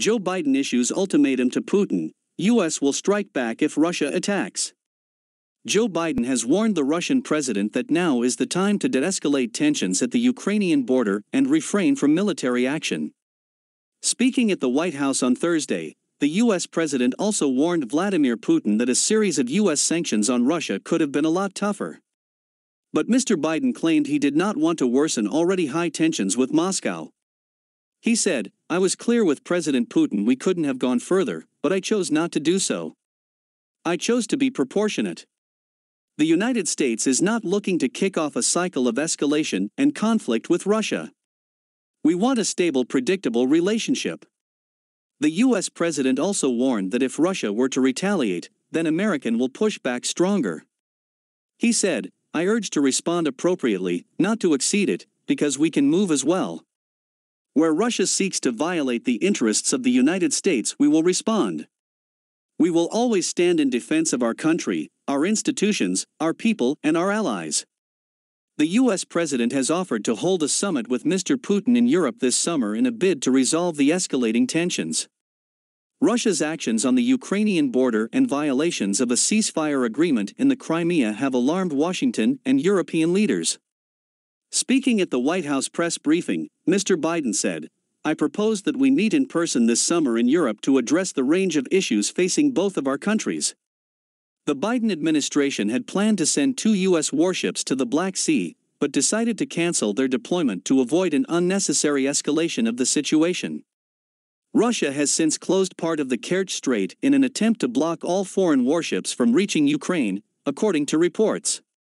Joe Biden issues ultimatum to Putin, U.S. will strike back if Russia attacks. Joe Biden has warned the Russian president that now is the time to de-escalate tensions at the Ukrainian border and refrain from military action. Speaking at the White House on Thursday, the U.S. president also warned Vladimir Putin that a series of U.S. sanctions on Russia could have been a lot tougher. But Mr. Biden claimed he did not want to worsen already high tensions with Moscow. He said, I was clear with President Putin we couldn't have gone further, but I chose not to do so. I chose to be proportionate. The United States is not looking to kick off a cycle of escalation and conflict with Russia. We want a stable, predictable relationship. The U.S. president also warned that if Russia were to retaliate, then American will push back stronger. He said, I urge to respond appropriately, not to exceed it, because we can move as well. Where Russia seeks to violate the interests of the United States, we will respond. We will always stand in defense of our country, our institutions, our people, and our allies. The U.S. president has offered to hold a summit with Mr. Putin in Europe this summer in a bid to resolve the escalating tensions. Russia's actions on the Ukrainian border and violations of a ceasefire agreement in the Crimea have alarmed Washington and European leaders. Speaking at the White House press briefing, Mr. Biden said, I propose that we meet in person this summer in Europe to address the range of issues facing both of our countries. The Biden administration had planned to send two U.S. warships to the Black Sea, but decided to cancel their deployment to avoid an unnecessary escalation of the situation. Russia has since closed part of the Kerch Strait in an attempt to block all foreign warships from reaching Ukraine, according to reports.